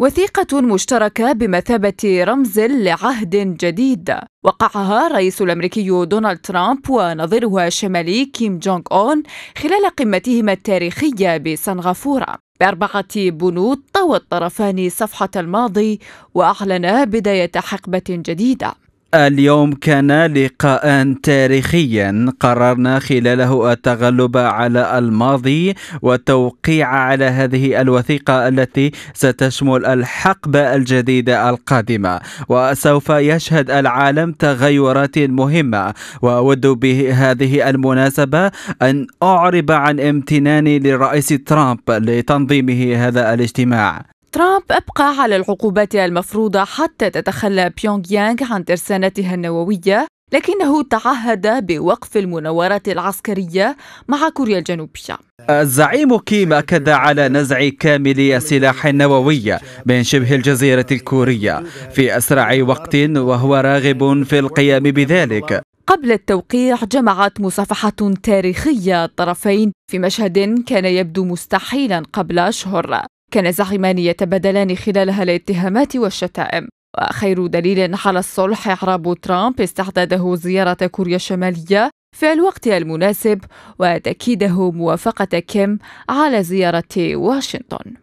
وثيقة مشتركة بمثابة رمز لعهد جديد وقعها رئيس الأمريكي دونالد ترامب ونظيره الشمالي كيم جونغ أون خلال قمتهما التاريخية بسنغافورة بأربعة بنود طوى الطرفان صفحة الماضي وأعلنا بداية حقبة جديدة اليوم كان لقاء تاريخيا قررنا خلاله التغلب على الماضي والتوقيع على هذه الوثيقة التي ستشمل الحقبة الجديدة القادمة وسوف يشهد العالم تغيرات مهمة وأود بهذه المناسبة أن أعرب عن امتناني للرئيس ترامب لتنظيمه هذا الاجتماع ترامب أبقى على العقوبات المفروضة حتى تتخلى بيونغ يانغ عن ترسانتها النووية لكنه تعهد بوقف المناورات العسكرية مع كوريا الجنوبية الزعيم كيم أكد على نزع كامل السلاح النووي من شبه الجزيرة الكورية في أسرع وقت وهو راغب في القيام بذلك قبل التوقيع جمعت مصافحة تاريخية الطرفين في مشهد كان يبدو مستحيلا قبل أشهر كان الزعيمان يتبادلان خلالها الاتهامات والشتائم وخير دليل على الصلح إعراب ترامب استعداده زيارة كوريا الشمالية في الوقت المناسب وتأكيده موافقة كيم على زيارة واشنطن